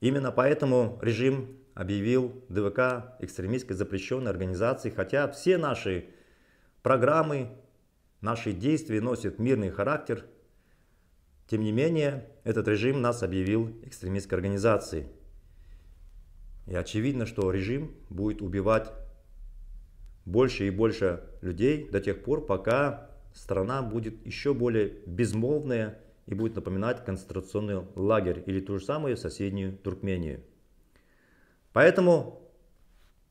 Именно поэтому режим объявил ДВК экстремистской запрещенной организацией, хотя все наши программы, наши действия носят мирный характер. Тем не менее, этот режим нас объявил экстремистской организацией. И очевидно, что режим будет убивать больше и больше людей до тех пор, пока страна будет еще более безмолвная, и будет напоминать концентрационный лагерь или ту же самую соседнюю Туркмению. Поэтому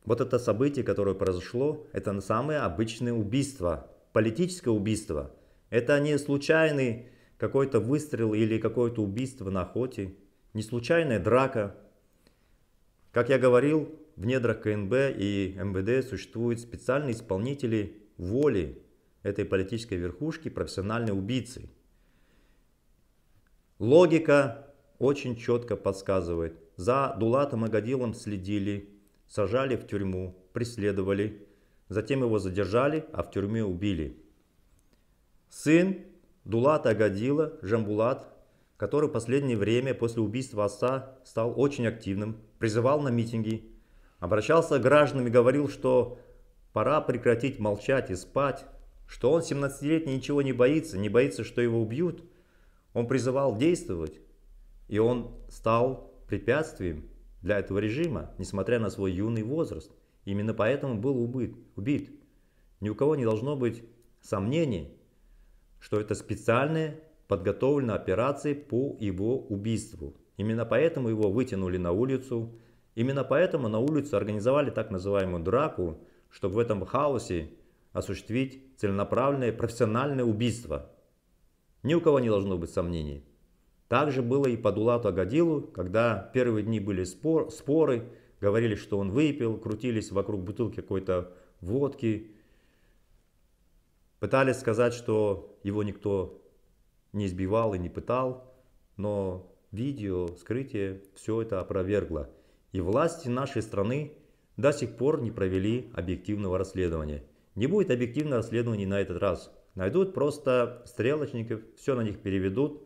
вот это событие, которое произошло, это самое обычное убийство, политическое убийство. Это не случайный какой-то выстрел или какое-то убийство на охоте, не случайная драка. Как я говорил, в недрах КНБ и МВД существуют специальные исполнители воли этой политической верхушки, профессиональные убийцы – Логика очень четко подсказывает. За Дулатом и Гадилом следили, сажали в тюрьму, преследовали. Затем его задержали, а в тюрьме убили. Сын Дулата Агадила, Жамбулат, который в последнее время после убийства отца стал очень активным, призывал на митинги, обращался к гражданам и говорил, что пора прекратить молчать и спать, что он 17-летний ничего не боится, не боится, что его убьют – он призывал действовать, и он стал препятствием для этого режима, несмотря на свой юный возраст. Именно поэтому был убит. убит. Ни у кого не должно быть сомнений, что это специальная подготовленная операция по его убийству. Именно поэтому его вытянули на улицу. Именно поэтому на улице организовали так называемую драку, чтобы в этом хаосе осуществить целенаправленное профессиональное убийство – ни у кого не должно быть сомнений. Так же было и по Дулату Агадилу, когда первые дни были спор, споры, говорили, что он выпил, крутились вокруг бутылки какой-то водки, пытались сказать, что его никто не избивал и не пытал, но видео, скрытие, все это опровергло. И власти нашей страны до сих пор не провели объективного расследования. Не будет объективного расследования на этот раз – найдут просто стрелочников, все на них переведут.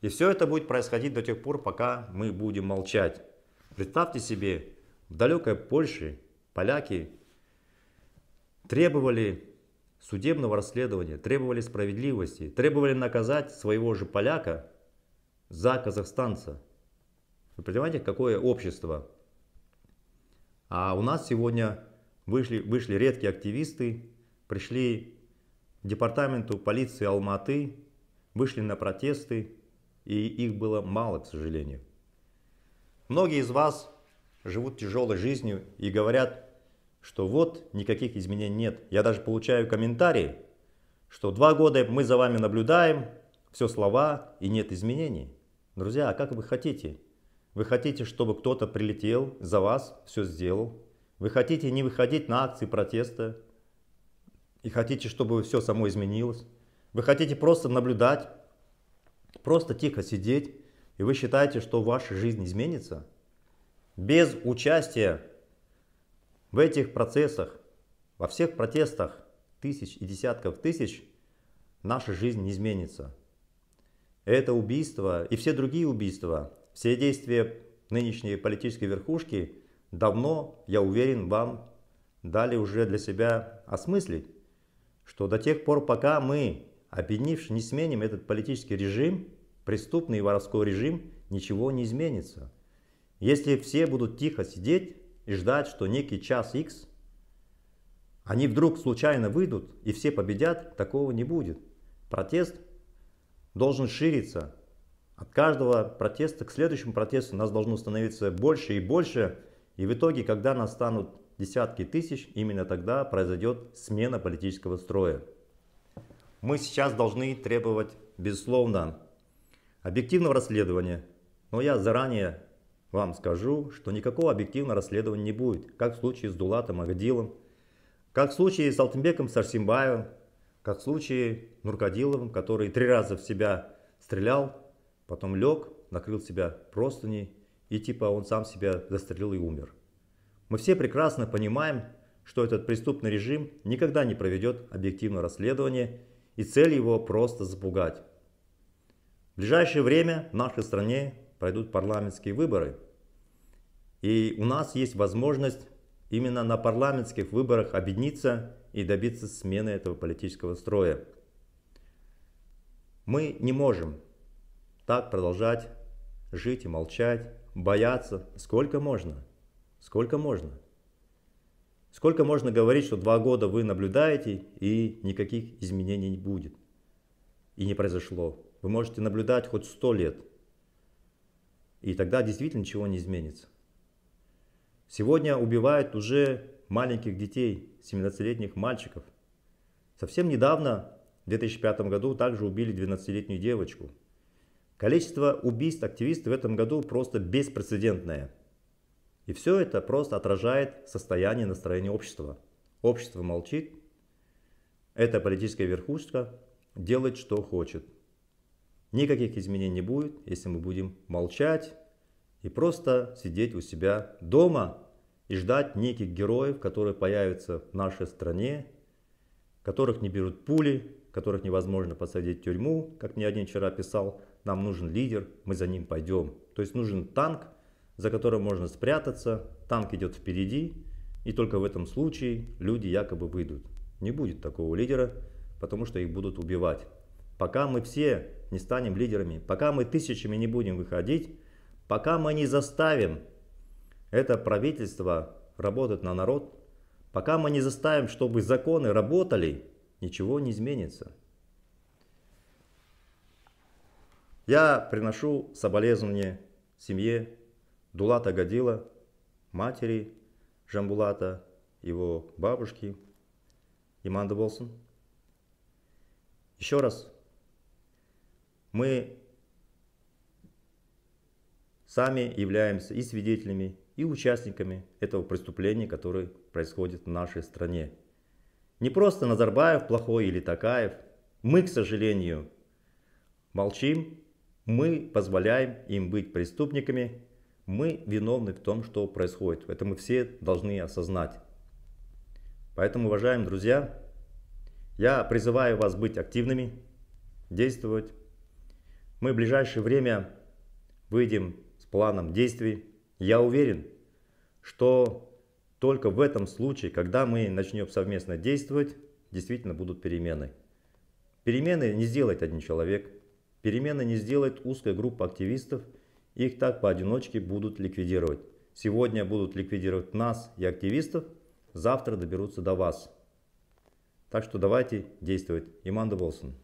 И все это будет происходить до тех пор, пока мы будем молчать. Представьте себе, в далекой Польше поляки требовали судебного расследования, требовали справедливости, требовали наказать своего же поляка за казахстанца. Вы понимаете, какое общество? А у нас сегодня вышли, вышли редкие активисты, пришли департаменту полиции Алматы вышли на протесты, и их было мало, к сожалению. Многие из вас живут тяжелой жизнью и говорят, что вот никаких изменений нет. Я даже получаю комментарии, что два года мы за вами наблюдаем, все слова и нет изменений. Друзья, а как вы хотите? Вы хотите, чтобы кто-то прилетел за вас, все сделал? Вы хотите не выходить на акции протеста? и хотите, чтобы все само изменилось. Вы хотите просто наблюдать, просто тихо сидеть, и вы считаете, что ваша жизнь изменится без участия в этих процессах, во всех протестах тысяч и десятков тысяч, наша жизнь не изменится. Это убийство и все другие убийства, все действия нынешней политической верхушки давно, я уверен, вам дали уже для себя осмыслить что до тех пор, пока мы, объединившись, не сменим этот политический режим, преступный и воровской режим, ничего не изменится. Если все будут тихо сидеть и ждать, что некий час X, они вдруг случайно выйдут и все победят, такого не будет. Протест должен шириться. От каждого протеста к следующему протесту нас должно становиться больше и больше. И в итоге, когда нас станут десятки тысяч, именно тогда произойдет смена политического строя. Мы сейчас должны требовать, безусловно, объективного расследования. Но я заранее вам скажу, что никакого объективного расследования не будет, как в случае с Дулатом Агдилом, как в случае с Алтынбеком Сарсимбаевым, как в случае Нуркадиловым, который три раза в себя стрелял, потом лег, накрыл себя простыней и типа он сам себя застрелил и умер. Мы все прекрасно понимаем, что этот преступный режим никогда не проведет объективное расследование и цель его просто запугать. В ближайшее время в нашей стране пройдут парламентские выборы. И у нас есть возможность именно на парламентских выборах объединиться и добиться смены этого политического строя. Мы не можем так продолжать жить и молчать, бояться сколько можно – Сколько можно? Сколько можно говорить, что два года вы наблюдаете и никаких изменений не будет? И не произошло. Вы можете наблюдать хоть сто лет. И тогда действительно ничего не изменится. Сегодня убивают уже маленьких детей, 17-летних мальчиков. Совсем недавно, в 2005 году, также убили 12-летнюю девочку. Количество убийств активистов в этом году просто беспрецедентное – и все это просто отражает состояние настроения общества. Общество молчит, эта политическая верхушка делает, что хочет. Никаких изменений не будет, если мы будем молчать и просто сидеть у себя дома и ждать неких героев, которые появятся в нашей стране, которых не берут пули, которых невозможно посадить в тюрьму, как мне один вчера писал, нам нужен лидер, мы за ним пойдем. То есть нужен танк, за которым можно спрятаться, танк идет впереди, и только в этом случае люди якобы выйдут. Не будет такого лидера, потому что их будут убивать. Пока мы все не станем лидерами, пока мы тысячами не будем выходить, пока мы не заставим это правительство работать на народ, пока мы не заставим, чтобы законы работали, ничего не изменится. Я приношу соболезнования семье Дулата Гадила, матери Жамбулата, его бабушки. Иманда Болсон. Еще раз. Мы сами являемся и свидетелями, и участниками этого преступления, которое происходит в нашей стране. Не просто Назарбаев плохой или Такаев. Мы, к сожалению, молчим, мы позволяем им быть преступниками, мы виновны в том, что происходит. Это мы все должны осознать. Поэтому, уважаемые друзья, я призываю вас быть активными, действовать. Мы в ближайшее время выйдем с планом действий. Я уверен, что только в этом случае, когда мы начнем совместно действовать, действительно будут перемены. Перемены не сделает один человек. Перемены не сделает узкая группа активистов – их так поодиночке будут ликвидировать. Сегодня будут ликвидировать нас и активистов, завтра доберутся до вас. Так что давайте действовать. Иманда Болсон.